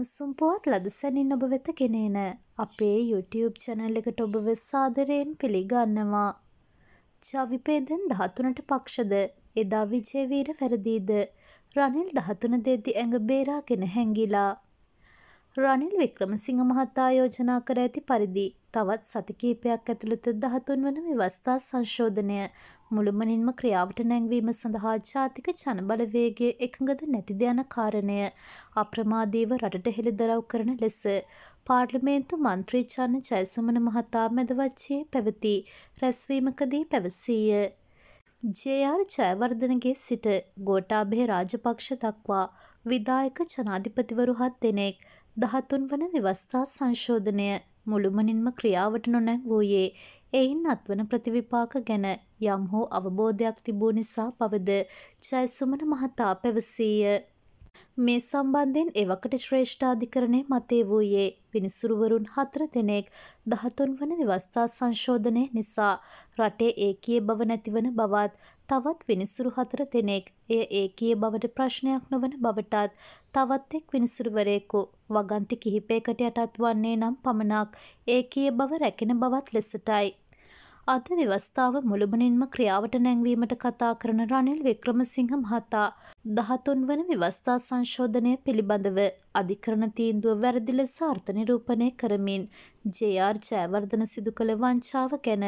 උණුසුම් පුවත් ලදසැනින් ඔබ වෙත ගෙනේන අපේ YouTube චැනල් එකට ඔබ වෙස්සාදරයෙන් පිළිගන්නවා. ජවිපේදෙන් දහතුනට පක්ෂද එදා විජේවීර වැරදීද රනිල් දහතුන දෙද්දි ඇඟ බේරාගෙන හැංගිලා රනිල් වික්‍රමසිංහ මහතා යෝජනා කර ඇති පරිදි තවත් සති කිහිපයක් ඇතුළත 13 වන ව්‍යවස්ථා සංශෝධනය මුළුමනින්ම ක්‍රියාවට නැංවීම සඳහා ජාතික ජනබලවේගයේ එකඟද නැතිද යන කාරණය අප්‍රමාදීව රටට හෙළිදරව් කරන ලෙස පාර්ලිමේන්තු මන්ත්‍රී චන්න ජයසමන මහතා මැදවච්චයේ පැවති රැස්වීමකදී පැවසීය. ජේ.ආර්. ජයවර්ධනගේ සිට ගෝඨාභය රාජපක්ෂ දක්වා විධායක ජනාධිපතිවරු හත් දෙනෙක් දහතුන් වන ව්‍යවස්ථා සංශෝධනය මුළුමනින්ම ක්‍රියාවට නොනැං වූයේ එයින් අත්වන ප්‍රතිවිපාක ගැන යම් හෝ අවබෝධයක් තිබූ නිසා පවද ජයසුමන මහතා පැවසීය. මේ සම්බන්ධයෙන් එවකට ශ්‍රේෂ්ඨාධිකරණය මතේ වූයේ විනිසුරුවරුන් හතර දෙනෙක් දහතුන් වන ව්‍යවස්ථා සංශෝධනය නිසා රටේ ඒකීය බව නැතිවන බවත් තවත් විනිසුරු හතර දෙනෙක් එය ඒකීය බවට ප්‍රශ්නයක් නොවන බවටත් තවත් එක් විනිසුරුවරයෙකු වගන්ති කිහිපයකට යටත් වන්නේ නම් පමණක් ඒකීය බව රැකෙන බවත් ලෙසටයි අද ව්‍යවස්ථාව මුළුමනින්ම ක්‍රියාවට නැංවීමට කතා කරන රනිල් වික්‍රමසිංහ මහතා දහතුන් වන ව්‍යවස්ථා සංශෝධනය පිළිබඳව අධිකරණ තීන්දුව වැරදි ලෙස අර්ථ නිරූපණය කරමින් ජේ.ආර්. ජයවර්ධන සිදු කළ වංචාව ගැන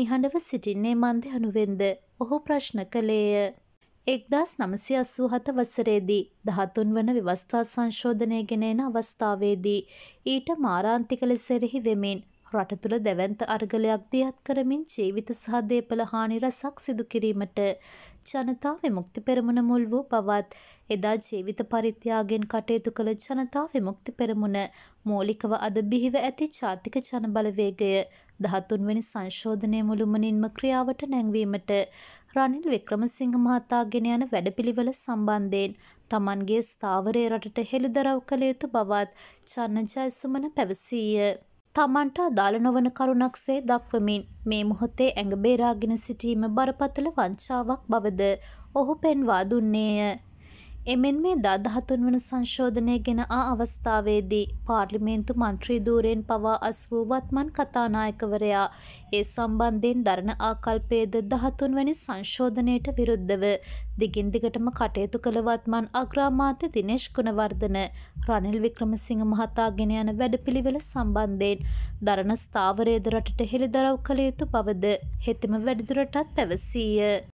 නිහඬව සිටින්නේ මන්ද අනුවෙන්ද ඔහු ප්‍රශ්න කළේය. එක්දස් නමසි අස්සූ හත වසරේදී දහතුන් වන ව්‍යවස්ථා සංශෝධනය ගෙනෙන අවස්ථාවේදී ඊට මාරාන්තික ලෙසෙරෙහි වෙමින් රට තුළ දැවන්ත අර්ගලයක් දියත් කරමින් ජීවිත සහ දේපල හානි රසක් සිදු කිරීමට ජනතා විමුක්ති පෙරමුණ මුල් වූ බවත් එදා ජීවිත පරිත්‍යාගයෙන් කටයුතු කළ ජනතා විමුක්ති පෙරමුණ මූලිකව අද බිහිව ඇති ජාතික ජනබලවේගය දහතුන්වැනි සංශෝධනය මුළුමනින්ම ක්‍රියාවට නැංවීමට රනිල් වික්‍රමසිංහ මහතාගෙන යන වැඩපිළිවෙල සම්බන්ධයෙන් තමන්ගේ ස්ථාවරය රටට හෙළිදරව් කළ යුතු බවත් චන්න ජයසුමන පැවසීය. තමන්ට අදාළ නොවන කරුණක්සේ දක්වමින් මේ මොහොතේ ඇඟ බේරාගෙන සිටීම බරපතල වංචාවක් බවද ඔහු පෙන්වා දුන්නේය. එමෙන් මේ දදහතුන් වන සංශෝධනය ගෙන ආ අවස්ථාවේදී පාර්ලිමේන්තු මන්ත්‍රී දූරයෙන් පවා අස් වූ වත්මන් කතානායකවරයා ඒ සම්බන්ධයෙන් දරණ ආකල්පයේද දහතුන්වැනි සංශෝධනයට විරුද්ධව දිගින් දිගටම කටයුතු කළවත්මන් අග්‍රාමාත්‍ය දිනේශ් ගුණවර්ධන රනිල් වික්‍රමසිංහ මහතා ගෙන යන වැඩපිළිවෙල සම්බන්ධයෙන් දරණ ස්ථාවරයේද රටට හෙළිදරව් කළ යුතු බවද හෙතෙම වැඩිදුරටත් පැවසීය.